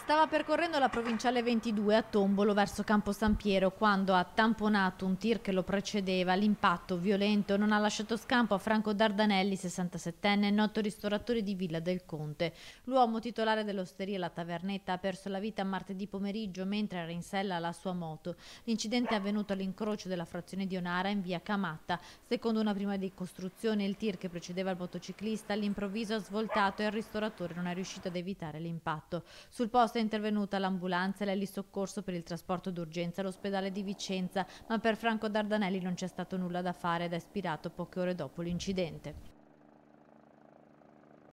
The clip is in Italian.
Stava percorrendo la provinciale 22 a Tombolo verso Campo San Piero quando ha tamponato un tir che lo precedeva. L'impatto violento non ha lasciato scampo a Franco Dardanelli, 67enne, noto ristoratore di Villa del Conte. L'uomo titolare dell'osteria La Tavernetta ha perso la vita martedì pomeriggio mentre era in sella la sua moto. L'incidente è avvenuto all'incrocio della frazione di Onara in via Camatta. Secondo una prima di il tir che precedeva il motociclista all'improvviso ha svoltato e il ristoratore non è riuscito ad evitare l'impatto. Sul posto risposta è intervenuta l'ambulanza e l'elli soccorso per il trasporto d'urgenza all'ospedale di Vicenza, ma per Franco Dardanelli non c'è stato nulla da fare ed è ispirato poche ore dopo l'incidente.